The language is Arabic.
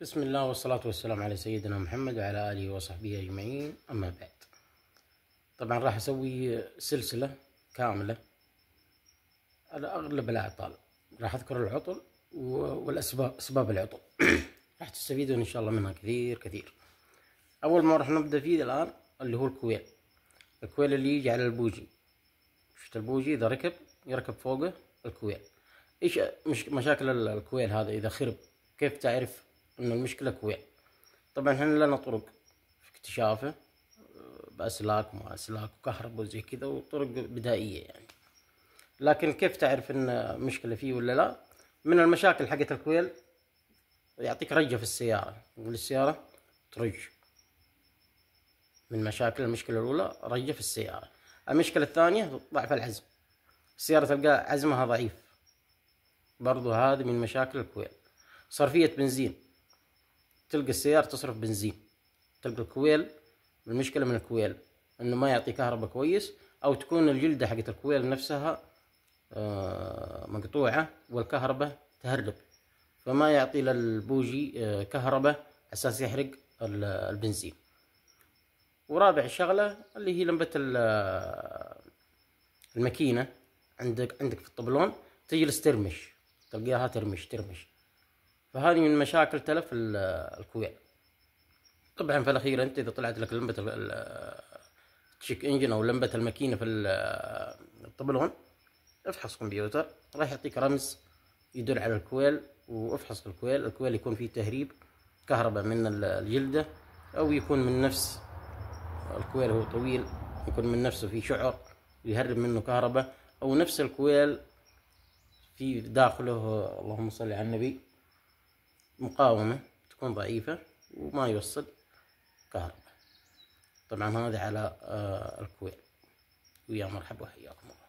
بسم الله والصلاة والسلام على سيدنا محمد وعلى آله وصحبه أجمعين أما بعد طبعا راح أسوي سلسلة كاملة على أغلب الأعطال راح أذكر العطل والأسباب أسباب العطل راح تستفيدون إن شاء الله منها كثير كثير أول ما راح نبدأ فيه الآن اللي هو الكويل الكويل اللي يجي على البوجي شفت البوجي إذا ركب يركب فوقه الكويل إيش مش مشاكل الكويل هذا إذا خرب كيف تعرف ان المشكله كويع طبعا احنا لنا طرق في اكتشافه باسلاك ما اسلاك وكهرباء وزي كذا وطرق بدائيه يعني لكن كيف تعرف ان مشكله فيه ولا لا من المشاكل حقت الكويل يعطيك رجه في السياره يقول السياره ترج من مشاكل المشكله الاولى رجه في السياره المشكله الثانيه ضعف العزم السياره تلقى عزمها ضعيف برضو هذه من مشاكل الكويل صرفيه بنزين تلقى السيارة تصرف بنزين تلقى الكويل المشكلة من الكويل انه ما يعطي كهرباء كويس او تكون الجلدة حقت الكويل نفسها آه، مقطوعة والكهرباء تهرب فما يعطي للبوجي آه، كهرباء اساس يحرق البنزين ورابع شغلة اللي هي لمبة الماكينة عندك عندك في الطبلون تجلس ترمش تلقاها ترمش ترمش فهذه من مشاكل تلف الكويع طبعا في الاخير انت اذا طلعت لك لمبه التشيك انجن او لمبه الماكينه في الطبلون افحص كمبيوتر راح يعطيك رمز يدل على الكويل وافحص الكويل الكويل يكون فيه تهريب كهرباء من الجلده او يكون من نفس الكويل هو طويل يكون من نفسه في شعر يهرب منه كهرباء او نفس الكويل في داخله اللهم صل على النبي مقاومة تكون ضعيفة وما يوصل كهرباء طبعا هذا على آه، الكويل ويا مرحبا وحياكم الله